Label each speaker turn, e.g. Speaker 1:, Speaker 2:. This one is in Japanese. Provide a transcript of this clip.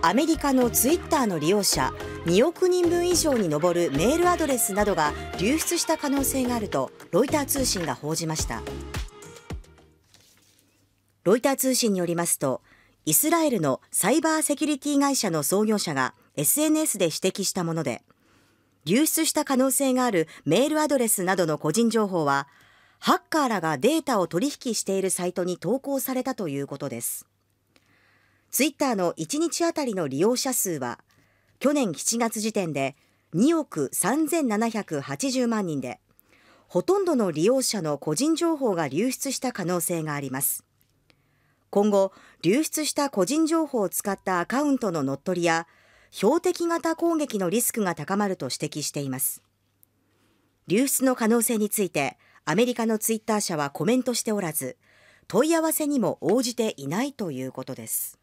Speaker 1: アメリカのツイッターの利用者2億人分以上に上るメールアドレスなどが流出した可能性があるとロイター通信が報じましたロイター通信によりますとイスラエルのサイバーセキュリティ会社の創業者が SNS で指摘したもので流出した可能性があるメールアドレスなどの個人情報はハッカーらがデータを取引しているサイトに投稿されたということですツイッターの1日あたりの利用者数は去年7月時点で2億3780万人でほとんどの利用者の個人情報が流出した可能性があります今後流出した個人情報を使ったアカウントの乗っ取りや標的型攻撃のリスクが高まると指摘しています流出の可能性についてアメリカのツイッター社はコメントしておらず問い合わせにも応じていないということです